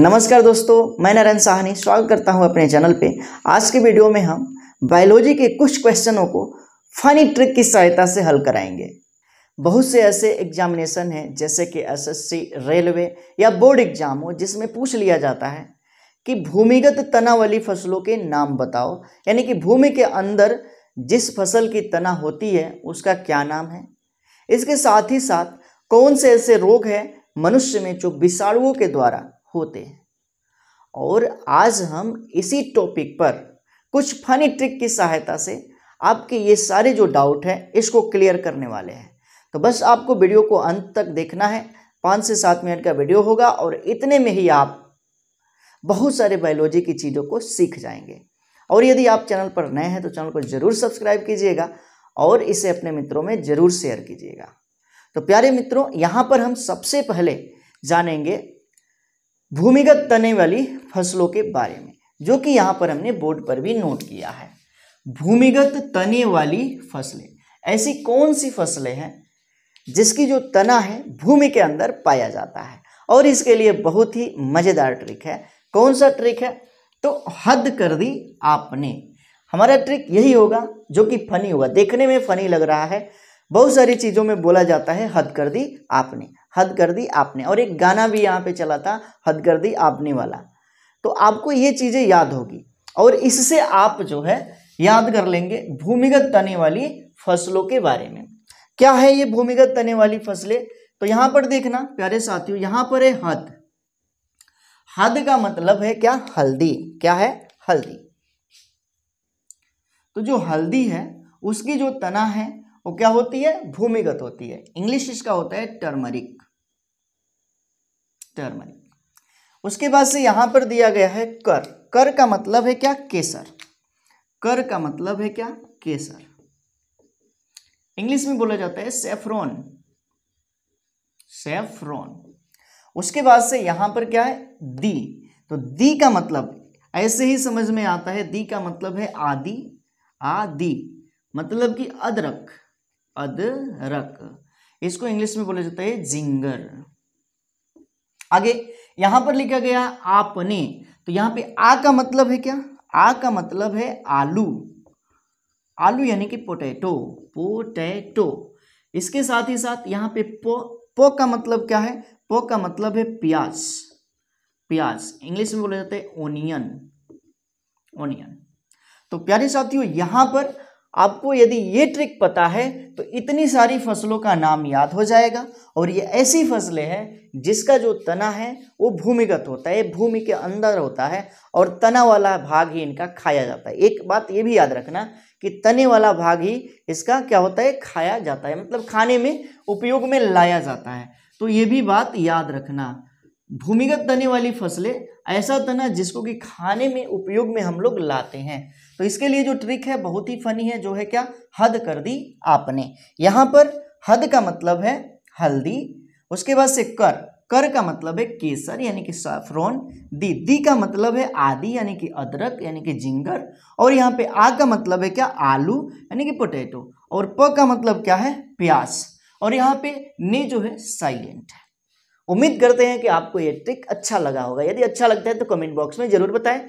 नमस्कार दोस्तों मैं नरेंद्र साहनी स्वागत करता हूं अपने चैनल पे आज के वीडियो में हम बायोलॉजी के कुछ क्वेश्चनों को फनी ट्रिक की सहायता से हल कराएंगे बहुत से ऐसे एग्जामिनेशन हैं जैसे कि एसएससी रेलवे या बोर्ड एग्जाम हो जिसमें पूछ लिया जाता है कि भूमिगत तना वाली फसलों के नाम बताओ यानी कि भूमि के अंदर जिस फसल की तना होती है उसका क्या नाम है इसके साथ ही साथ कौन से ऐसे रोग हैं मनुष्य में जो विषाणुओं के द्वारा होते हैं और आज हम इसी टॉपिक पर कुछ फनी ट्रिक की सहायता से आपके ये सारे जो डाउट हैं इसको क्लियर करने वाले हैं तो बस आपको वीडियो को अंत तक देखना है पाँच से सात मिनट का वीडियो होगा और इतने में ही आप बहुत सारे बायोलॉजी की चीज़ों को सीख जाएंगे और यदि आप चैनल पर नए हैं तो चैनल को ज़रूर सब्सक्राइब कीजिएगा और इसे अपने मित्रों में ज़रूर शेयर कीजिएगा तो प्यारे मित्रों यहाँ पर हम सबसे पहले जानेंगे भूमिगत तने वाली फसलों के बारे में जो कि यहाँ पर हमने बोर्ड पर भी नोट किया है भूमिगत तने वाली फसलें ऐसी कौन सी फसलें हैं जिसकी जो तना है भूमि के अंदर पाया जाता है और इसके लिए बहुत ही मज़ेदार ट्रिक है कौन सा ट्रिक है तो हद कर दी आपने हमारा ट्रिक यही होगा जो कि फनी होगा देखने में फनी लग रहा है बहुत सारी चीज़ों में बोला जाता है हद कर दी आपने हद कर दी आपने और एक गाना भी यहाँ पे चला था हद कर दी आपने वाला तो आपको ये चीज़ें याद होगी और इससे आप जो है याद कर लेंगे भूमिगत तने वाली फसलों के बारे में क्या है ये भूमिगत तने वाली फसलें तो यहाँ पर देखना प्यारे साथियों यहाँ पर है हद हद का मतलब है क्या हल्दी क्या है हल्दी तो जो हल्दी है उसकी जो तना है वो क्या होती है भूमिगत होती है इंग्लिश इसका होता है टर्मरिक टर्मरिक उसके बाद से यहां पर दिया गया है कर कर का मतलब है क्या केसर कर का मतलब है क्या केसर इंग्लिश में बोला जाता है सेफ्रॉन सेफ्रॉन उसके बाद से यहां पर क्या है दी तो दी का मतलब ऐसे ही समझ में आता है दी का मतलब है आदि आदि मतलब कि अदरक अदरक इसको इंग्लिश में बोला जाता है जिंगर आगे यहां पर लिखा गया आपने तो यहां पे आ का मतलब है क्या आ का मतलब है आलू आलू यानी कि पोटैटो पोटैटो इसके साथ ही साथ यहां पे पो पो का मतलब क्या है पो का मतलब है प्याज प्याज इंग्लिश में बोला जाता है ओनियन ओनियन तो प्यारे साथियों यहां पर आपको यदि ये ट्रिक पता है तो इतनी सारी फसलों का नाम याद हो जाएगा और ये ऐसी फसलें हैं जिसका जो तना है वो भूमिगत होता है भूमि के अंदर होता है और तना वाला भाग ही इनका खाया जाता है एक बात ये भी याद रखना कि तने वाला भाग ही इसका क्या होता है खाया जाता है मतलब खाने में उपयोग में लाया जाता है तो ये भी बात याद रखना भूमिगत तने वाली फसलें ऐसा तना जिसको कि खाने में उपयोग में हम लोग लाते हैं तो इसके लिए जो ट्रिक है बहुत ही फनी है जो है क्या हद कर दी आपने यहां पर हद का मतलब है हल्दी उसके बाद से कर कर का मतलब है केसर यानी कि सैफ्रोन दी दी का मतलब है आदि यानी कि अदरक यानी कि जिंगर और यहाँ पे आ का मतलब है क्या आलू यानी कि पोटैटो और प का मतलब क्या है प्याज और यहाँ पे ने जो है साइलेंट है उम्मीद करते हैं कि आपको ये ट्रिक अच्छा लगा होगा यदि अच्छा लगता है तो कमेंट बॉक्स में ज़रूर बताएं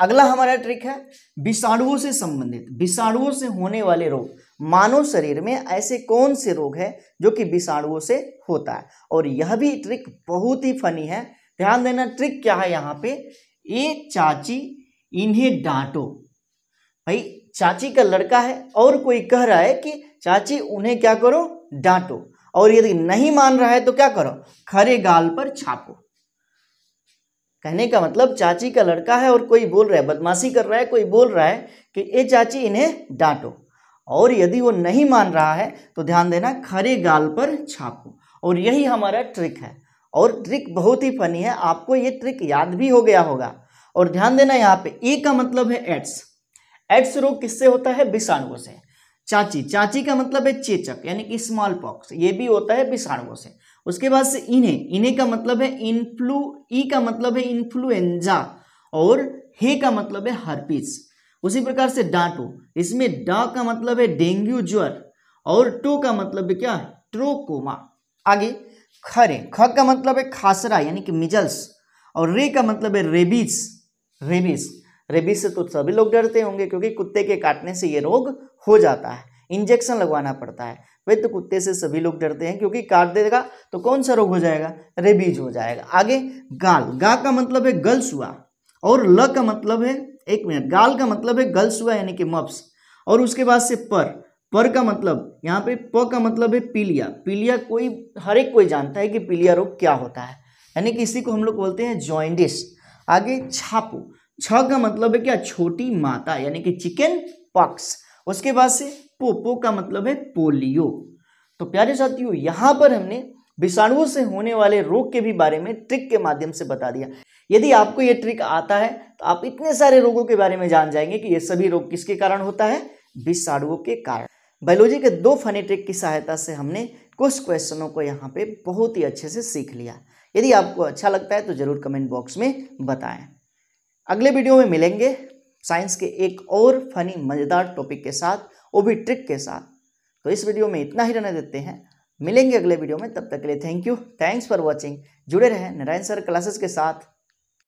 अगला हमारा ट्रिक है विषाणुओं से संबंधित विषाणुओं से होने वाले रोग मानव शरीर में ऐसे कौन से रोग है जो कि विषाणुओं से होता है और यह भी ट्रिक बहुत ही फनी है ध्यान देना ट्रिक क्या है यहाँ पे ये चाची इन्हें डांटो भाई चाची का लड़का है और कोई कह रहा है कि चाची उन्हें क्या करो डांटो और यदि नहीं मान रहा है तो क्या करो खरे गाल पर छापो कहने का मतलब चाची का लड़का है और कोई बोल रहा है बदमाशी कर रहा है कोई बोल रहा है कि ए चाची इन्हें डांटो और यदि वो नहीं मान रहा है तो ध्यान देना खरे गाल पर छापो और यही हमारा ट्रिक है और ट्रिक बहुत ही फनी है आपको ये ट्रिक याद भी हो गया होगा और ध्यान देना यहाँ पे ए का मतलब है एड्स एड्स रोग किससे होता है विषाणुओं से चाची चाची का मतलब है चेचक यानी कि स्मॉल पॉक्स ये भी होता है विषाणुओं से उसके बाद से इन्हें इन्हे का मतलब है इन्फ्लू ई का मतलब है इन्फ्लुएंजा और हे का मतलब है हर्पिस उसी प्रकार से डाटो इसमें डा का मतलब है डेंगू ज्वर और टो का मतलब है क्या ट्रोकोमा आगे खरे ख का मतलब है खासरा यानी कि मिजल्स और रे का मतलब है रेबीज रेबीज रेबीज से तो सभी लोग डरते होंगे क्योंकि कुत्ते के काटने से ये रोग हो जाता है इंजेक्शन लगवाना पड़ता है वैद्य तो कुत्ते से सभी लोग डरते हैं क्योंकि काट देगा तो कौन सा रोग हो जाएगा रेबीज हो जाएगा आगे गाल गा का मतलब है गलसुआ और ल का मतलब है एक मिनट गाल का मतलब है गलसुआ यानी कि मप्स और उसके बाद से पर पर का मतलब यहाँ पे प का मतलब है पीलिया पीलिया कोई हर एक कोई जानता है कि पीलिया रोग क्या होता है यानी कि इसी को हम लोग बोलते हैं जॉइंडिस आगे छापू छ का मतलब है क्या छोटी माता यानी कि चिकन पक्स उसके बाद से पोपो का मतलब है पोलियो तो प्यारे साथियों यहां पर हमने विषाणुओं से होने वाले रोग के भी बारे में ट्रिक के माध्यम से बता दिया यदि आपको ये ट्रिक आता है तो आप इतने सारे रोगों के बारे में जान जाएंगे कि ये सभी रोग किसके कारण होता है विषाणुओं के कारण बायोलॉजी के दो फनी ट्रिक की सहायता से हमने कुछ क्वेश्चनों को यहाँ पे बहुत ही अच्छे से सीख लिया यदि आपको अच्छा लगता है तो ज़रूर कमेंट बॉक्स में बताएं अगले वीडियो में मिलेंगे साइंस के एक और फनी मज़ेदार टॉपिक के साथ वो भी ट्रिक के साथ तो इस वीडियो में इतना ही रहने देते हैं मिलेंगे अगले वीडियो में तब तक के लिए thank you thanks for watching जुड़े रहें नारायण सर क्लासेस के साथ